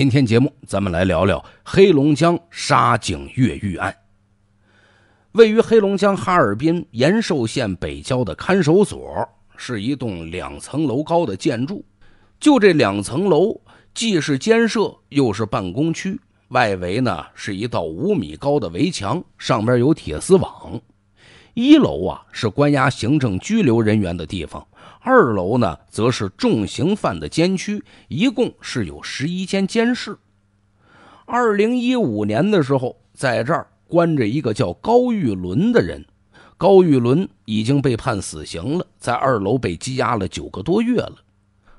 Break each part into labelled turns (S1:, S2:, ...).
S1: 今天节目，咱们来聊聊黑龙江沙井越狱案。位于黑龙江哈尔滨延寿县北郊的看守所，是一栋两层楼高的建筑。就这两层楼，既是监舍，又是办公区。外围呢，是一道五米高的围墙，上边有铁丝网。一楼啊是关押行政拘留人员的地方，二楼呢则是重刑犯的监区，一共是有十一间监室。二零一五年的时候，在这儿关着一个叫高玉伦的人，高玉伦已经被判死刑了，在二楼被羁押了九个多月了。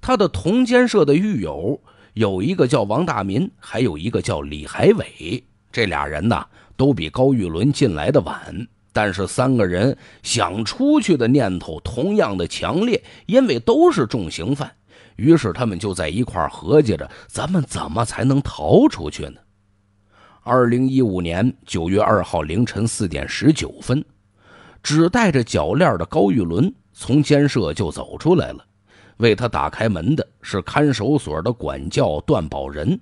S1: 他的同监舍的狱友有一个叫王大民，还有一个叫李海伟，这俩人呢都比高玉伦进来的晚。但是三个人想出去的念头同样的强烈，因为都是重刑犯，于是他们就在一块儿合计着，咱们怎么才能逃出去呢？二零一五年九月二号凌晨四点十九分，只带着脚链的高玉伦从监舍就走出来了。为他打开门的是看守所的管教段宝仁。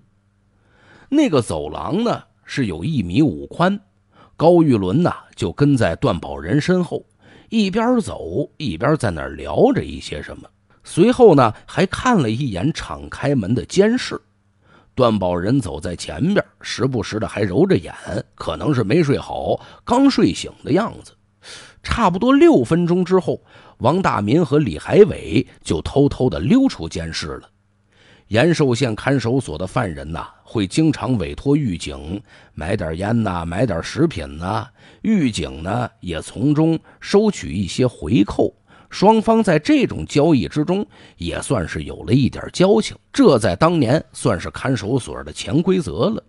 S1: 那个走廊呢是有一米五宽。高玉伦呢，就跟在段宝仁身后，一边走一边在那聊着一些什么。随后呢，还看了一眼敞开门的监室。段宝仁走在前边，时不时的还揉着眼，可能是没睡好，刚睡醒的样子。差不多六分钟之后，王大民和李海伟就偷偷的溜出监室了。延寿县看守所的犯人呐，会经常委托狱警买点烟呐，买点食品呐，狱警呢也从中收取一些回扣，双方在这种交易之中也算是有了一点交情。这在当年算是看守所的潜规则了。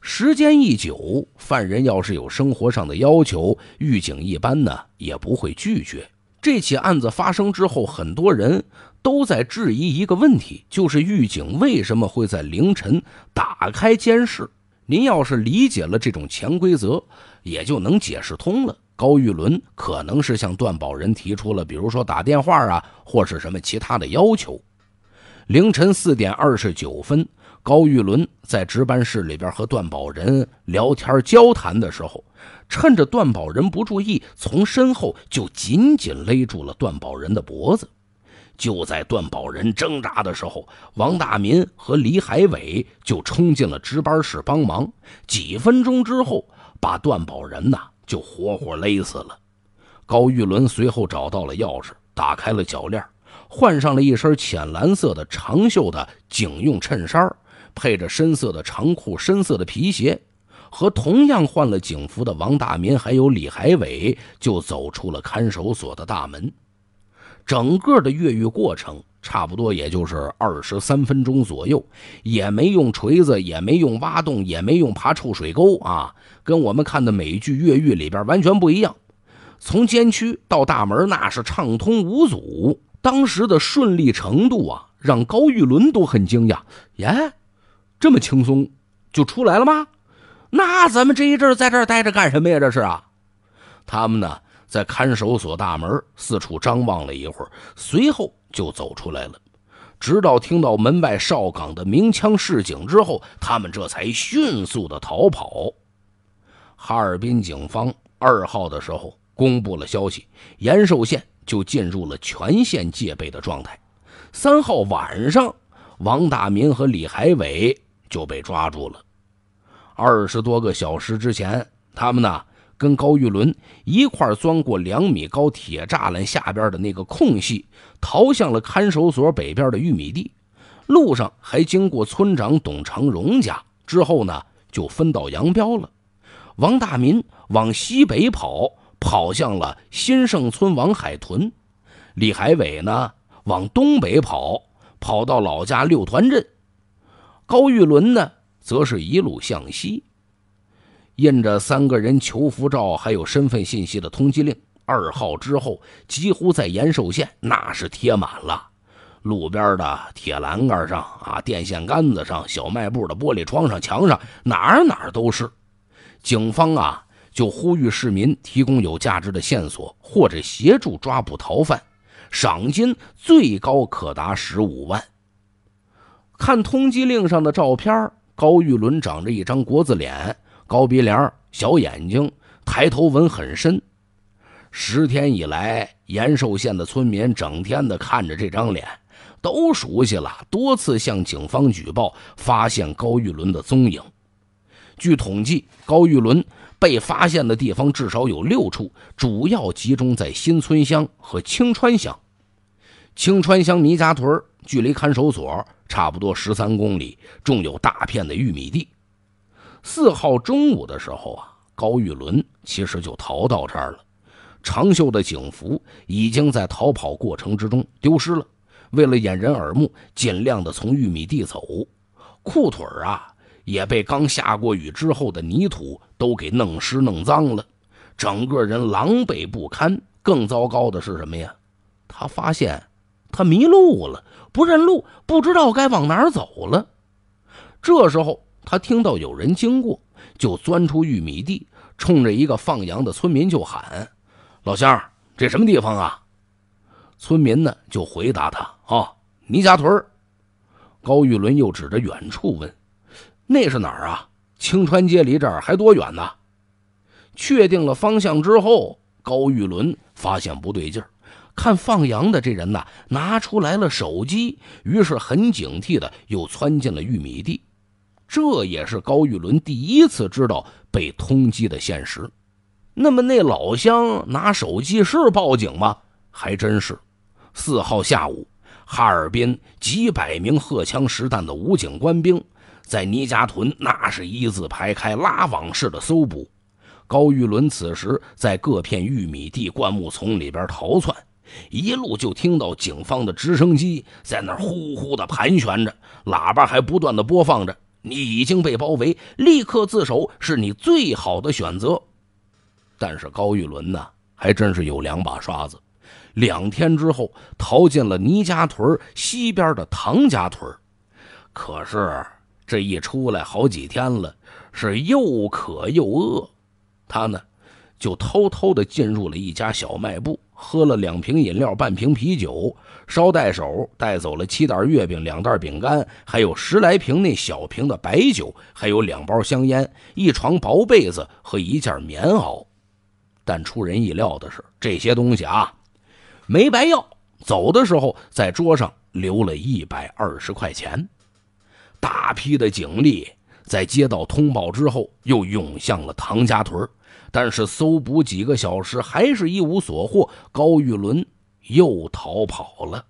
S1: 时间一久，犯人要是有生活上的要求，狱警一般呢也不会拒绝。这起案子发生之后，很多人都在质疑一个问题，就是狱警为什么会在凌晨打开监视？您要是理解了这种潜规则，也就能解释通了。高玉伦可能是向段宝仁提出了，比如说打电话啊，或是什么其他的要求。凌晨四点二十九分。高玉伦在值班室里边和段宝仁聊天交谈的时候，趁着段宝仁不注意，从身后就紧紧勒住了段宝仁的脖子。就在段宝仁挣扎的时候，王大民和李海伟就冲进了值班室帮忙。几分钟之后，把段宝仁呐就活活勒死了。高玉伦随后找到了钥匙，打开了脚链，换上了一身浅蓝色的长袖的警用衬衫。配着深色的长裤、深色的皮鞋，和同样换了警服的王大民还有李海伟，就走出了看守所的大门。整个的越狱过程差不多也就是二十三分钟左右，也没用锤子，也没用挖洞，也没用爬臭水沟啊，跟我们看的美剧《越狱》里边完全不一样。从监区到大门那是畅通无阻，当时的顺利程度啊，让高玉伦都很惊讶。耶。这么轻松就出来了吗？那咱们这一阵在这儿待着干什么呀？这是啊！他们呢，在看守所大门四处张望了一会儿，随后就走出来了。直到听到门外哨岗的鸣枪示警之后，他们这才迅速的逃跑。哈尔滨警方二号的时候公布了消息，延寿县就进入了全县戒备的状态。三号晚上，王大民和李海伟。就被抓住了。二十多个小时之前，他们呢跟高玉伦一块钻过两米高铁栅栏下边的那个空隙，逃向了看守所北边的玉米地。路上还经过村长董长荣家，之后呢就分道扬镳了。王大民往西北跑，跑向了新盛村王海屯；李海伟呢往东北跑，跑到老家六团镇。高玉伦呢，则是一路向西，印着三个人求福照还有身份信息的通缉令二号之后，几乎在延寿县那是贴满了，路边的铁栏杆上啊、电线杆子上、小卖部的玻璃窗上、墙上，哪哪都是。警方啊，就呼吁市民提供有价值的线索或者协助抓捕逃犯，赏金最高可达十五万。看通缉令上的照片，高玉伦长着一张国字脸，高鼻梁，小眼睛，抬头纹很深。十天以来，延寿县的村民整天的看着这张脸，都熟悉了，多次向警方举报发现高玉伦的踪影。据统计，高玉伦被发现的地方至少有六处，主要集中在新村乡和青川乡、青川乡倪家屯距离看守所差不多十三公里，种有大片的玉米地。四号中午的时候啊，高玉伦其实就逃到这儿了。长袖的警服已经在逃跑过程之中丢失了，为了掩人耳目，尽量的从玉米地走。裤腿啊也被刚下过雨之后的泥土都给弄湿弄脏了，整个人狼狈不堪。更糟糕的是什么呀？他发现。他迷路了，不认路，不知道该往哪儿走了。这时候，他听到有人经过，就钻出玉米地，冲着一个放羊的村民就喊：“老乡，这什么地方啊？”村民呢就回答他：“哦，倪家屯。”高玉伦又指着远处问：“那是哪儿啊？青川街离这儿还多远呢？”确定了方向之后，高玉伦发现不对劲儿。看放羊的这人呢，拿出来了手机，于是很警惕的又窜进了玉米地。这也是高玉伦第一次知道被通缉的现实。那么那老乡拿手机是报警吗？还真是。四号下午，哈尔滨几百名荷枪实弹的武警官兵，在倪家屯那是一字排开拉网式的搜捕。高玉伦此时在各片玉米地、灌木丛里边逃窜。一路就听到警方的直升机在那儿呼呼的盘旋着，喇叭还不断的播放着：“你已经被包围，立刻自首是你最好的选择。”但是高玉伦呢，还真是有两把刷子。两天之后，逃进了倪家屯西边的唐家屯。可是这一出来好几天了，是又渴又饿，他呢就偷偷的进入了一家小卖部。喝了两瓶饮料，半瓶啤酒，捎带手带走了七袋月饼、两袋饼干，还有十来瓶那小瓶的白酒，还有两包香烟、一床薄被子和一件棉袄。但出人意料的是，这些东西啊，没白要。走的时候，在桌上留了一百二十块钱。大批的警力在接到通报之后，又涌向了唐家屯但是搜捕几个小时还是一无所获，高玉伦又逃跑了。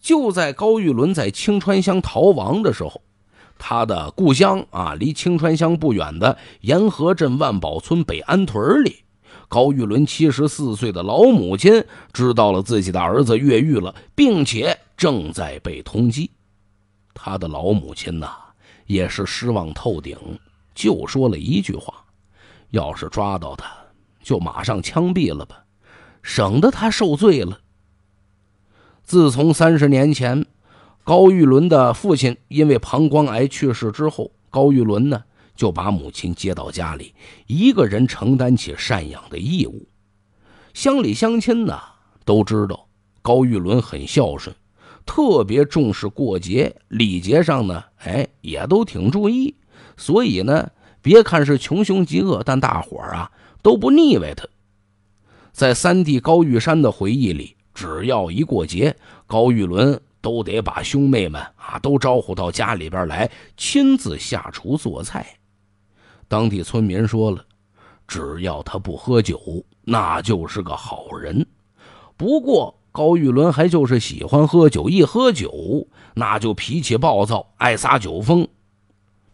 S1: 就在高玉伦在青川乡逃亡的时候，他的故乡啊，离青川乡不远的沿河镇万宝村北安屯里，高玉伦七十四岁的老母亲知道了自己的儿子越狱了，并且正在被通缉。他的老母亲呐，也是失望透顶，就说了一句话。要是抓到他，就马上枪毙了吧，省得他受罪了。自从三十年前高玉伦的父亲因为膀胱癌去世之后，高玉伦呢就把母亲接到家里，一个人承担起赡养的义务。乡里乡亲呢都知道高玉伦很孝顺，特别重视过节礼节上呢，哎，也都挺注意，所以呢。别看是穷凶极恶，但大伙儿啊都不腻歪他。在三弟高玉山的回忆里，只要一过节，高玉伦都得把兄妹们啊都招呼到家里边来，亲自下厨做菜。当地村民说了，只要他不喝酒，那就是个好人。不过高玉伦还就是喜欢喝酒，一喝酒那就脾气暴躁，爱撒酒疯。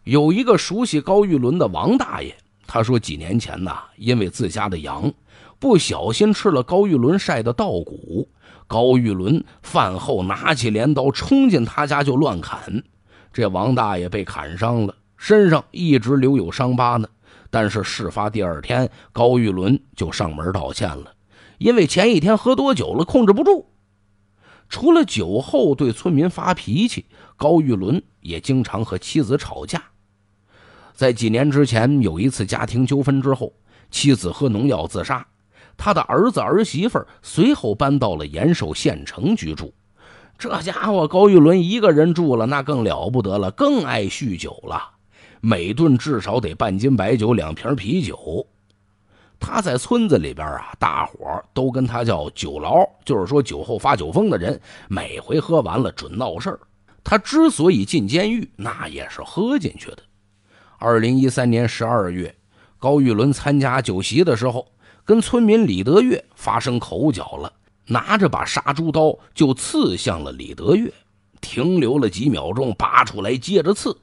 S1: 有一个熟悉高玉伦的王大爷，他说几年前呢，因为自家的羊不小心吃了高玉伦晒的稻谷，高玉伦饭后拿起镰刀冲进他家就乱砍，这王大爷被砍伤了，身上一直留有伤疤呢。但是事发第二天，高玉伦就上门道歉了，因为前一天喝多酒了，控制不住。除了酒后对村民发脾气，高玉伦也经常和妻子吵架。在几年之前有一次家庭纠纷之后，妻子喝农药自杀，他的儿子儿媳妇随后搬到了延寿县城居住。这家伙高玉伦一个人住了，那更了不得了，更爱酗酒了，每顿至少得半斤白酒，两瓶啤酒。他在村子里边啊，大伙都跟他叫酒痨，就是说酒后发酒疯的人，每回喝完了准闹事儿。他之所以进监狱，那也是喝进去的。二零一三年十二月，高玉伦参加酒席的时候，跟村民李德月发生口角了，拿着把杀猪刀就刺向了李德月，停留了几秒钟，拔出来接着刺。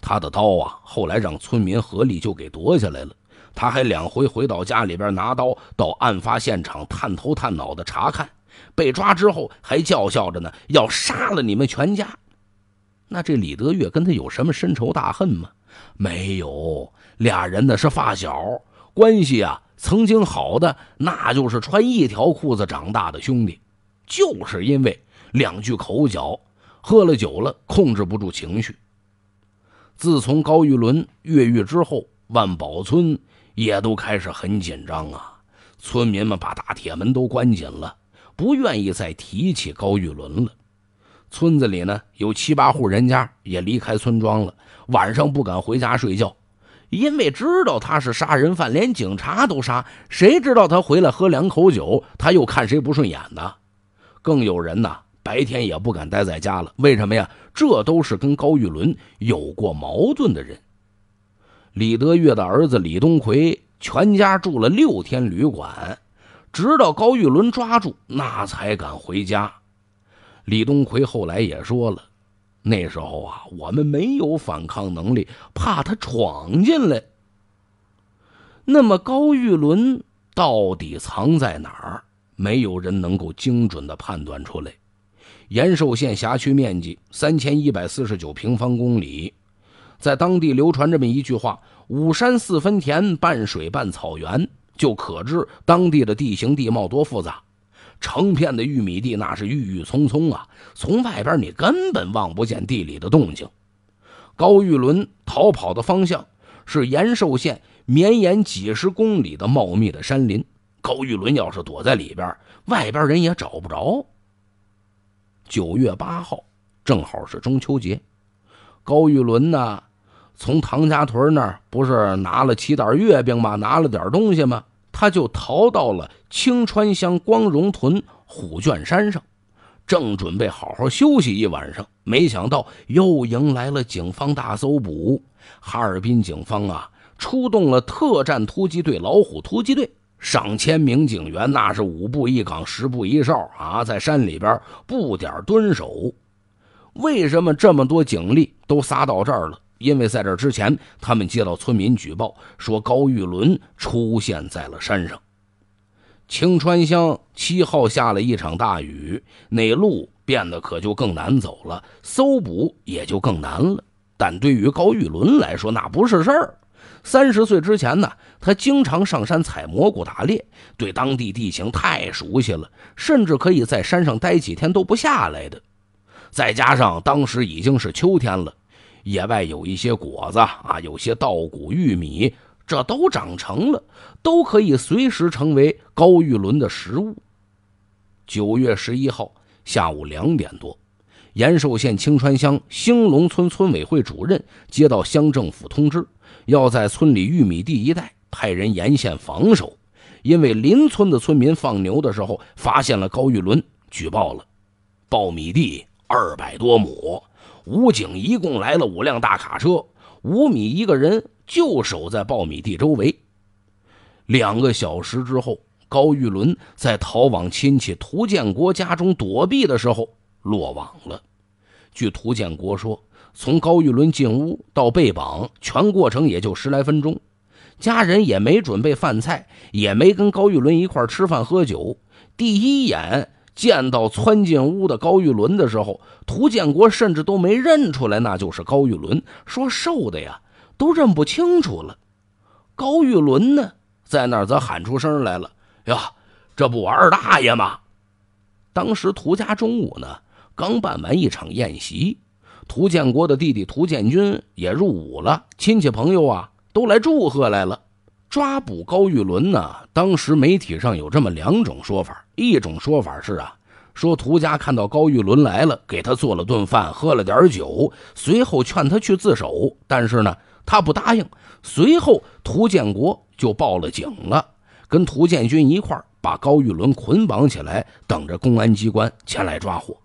S1: 他的刀啊，后来让村民合力就给夺下来了。他还两回回到家里边拿刀到案发现场探头探脑的查看。被抓之后还叫嚣着呢，要杀了你们全家。那这李德月跟他有什么深仇大恨吗？没有，俩人呢是发小关系啊，曾经好的，那就是穿一条裤子长大的兄弟。就是因为两句口角，喝了酒了，控制不住情绪。自从高玉伦越狱之后，万宝村也都开始很紧张啊，村民们把大铁门都关紧了，不愿意再提起高玉伦了。村子里呢，有七八户人家也离开村庄了，晚上不敢回家睡觉，因为知道他是杀人犯，连警察都杀。谁知道他回来喝两口酒，他又看谁不顺眼呢？更有人呢，白天也不敢待在家了。为什么呀？这都是跟高玉伦有过矛盾的人。李德月的儿子李东奎，全家住了六天旅馆，直到高玉伦抓住，那才敢回家。李东奎后来也说了，那时候啊，我们没有反抗能力，怕他闯进来。那么高玉伦到底藏在哪儿？没有人能够精准的判断出来。延寿县辖区面积三千一百四十九平方公里，在当地流传这么一句话：“五山四分田，半水半草原”，就可知当地的地形地貌多复杂。成片的玉米地，那是郁郁葱葱啊！从外边你根本望不见地里的动静。高玉伦逃跑的方向是延寿县绵延几十公里的茂密的山林。高玉伦要是躲在里边，外边人也找不着。九月八号，正好是中秋节。高玉伦呢，从唐家屯那儿不是拿了几袋月饼吗？拿了点东西吗？他就逃到了青川乡光荣屯虎圈山上，正准备好好休息一晚上，没想到又迎来了警方大搜捕。哈尔滨警方啊，出动了特战突击队、老虎突击队，上千名警员，那是五步一岗、十步一哨啊，在山里边不点蹲守。为什么这么多警力都撒到这儿了？因为在这之前，他们接到村民举报说高玉伦出现在了山上。青川乡七号下了一场大雨，那路变得可就更难走了，搜捕也就更难了。但对于高玉伦来说，那不是事儿。三十岁之前呢，他经常上山采蘑菇、打猎，对当地地形太熟悉了，甚至可以在山上待几天都不下来的。再加上当时已经是秋天了。野外有一些果子啊，有些稻谷、玉米，这都长成了，都可以随时成为高玉伦的食物。九月十一号下午两点多，延寿县青川乡兴隆村村委会主任接到乡政府通知，要在村里玉米地一带派人沿线防守，因为邻村的村民放牛的时候发现了高玉伦，举报了，苞米地二百多亩。武警一共来了五辆大卡车，吴米一个人就守在苞米地周围。两个小时之后，高玉伦在逃往亲戚涂建国家中躲避的时候落网了。据涂建国说，从高玉伦进屋到被绑，全过程也就十来分钟，家人也没准备饭菜，也没跟高玉伦一块吃饭喝酒。第一眼。见到窜进屋的高玉伦的时候，涂建国甚至都没认出来，那就是高玉伦。说瘦的呀，都认不清楚了。高玉伦呢，在那儿则喊出声来了：“呀，这不我二大爷吗？”当时涂家中午呢，刚办完一场宴席，涂建国的弟弟涂建军也入伍了，亲戚朋友啊都来祝贺来了。抓捕高玉伦呢，当时媒体上有这么两种说法。一种说法是啊，说涂家看到高玉伦来了，给他做了顿饭，喝了点酒，随后劝他去自首，但是呢，他不答应。随后涂建国就报了警了，跟涂建军一块把高玉伦捆绑起来，等着公安机关前来抓获。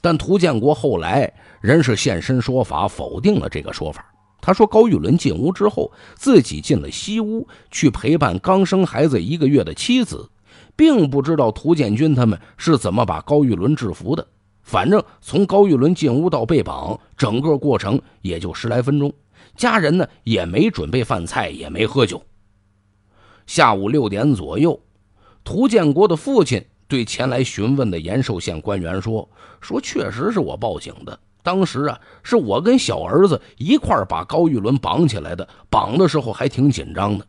S1: 但涂建国后来仍是现身说法，否定了这个说法。他说，高玉伦进屋之后，自己进了西屋去陪伴刚生孩子一个月的妻子。并不知道涂建军他们是怎么把高玉伦制服的。反正从高玉伦进屋到被绑，整个过程也就十来分钟。家人呢也没准备饭菜，也没喝酒。下午六点左右，涂建国的父亲对前来询问的延寿县官员说：“说确实是我报警的。当时啊，是我跟小儿子一块把高玉伦绑起来的。绑的时候还挺紧张的。”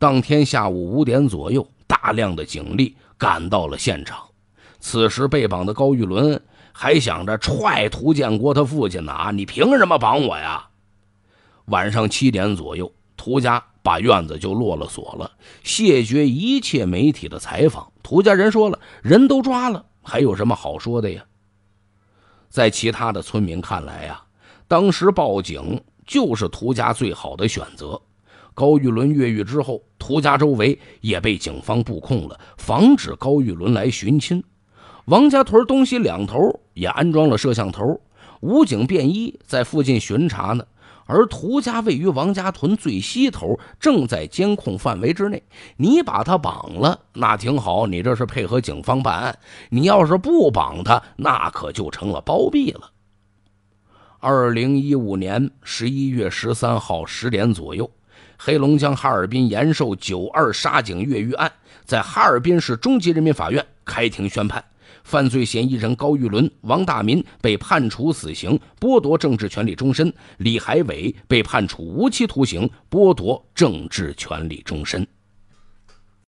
S1: 当天下午五点左右。大量的警力赶到了现场，此时被绑的高玉伦还想着踹涂建国他父亲呢，啊！你凭什么绑我呀？晚上七点左右，涂家把院子就落了锁了，谢绝一切媒体的采访。涂家人说了，人都抓了，还有什么好说的呀？在其他的村民看来呀，当时报警就是涂家最好的选择。高玉伦越狱之后，涂家周围也被警方布控了，防止高玉伦来寻亲。王家屯东西两头也安装了摄像头，武警便衣在附近巡查呢。而涂家位于王家屯最西头，正在监控范围之内。你把他绑了，那挺好，你这是配合警方办案；你要是不绑他，那可就成了包庇了。二零一五年十一月十三号十点左右。黑龙江哈尔滨延寿“九二”沙井越狱案在哈尔滨市中级人民法院开庭宣判，犯罪嫌疑人高玉伦、王大民被判处死刑，剥夺政治权利终身；李海伟被判处无期徒刑，剥夺政治权利终身。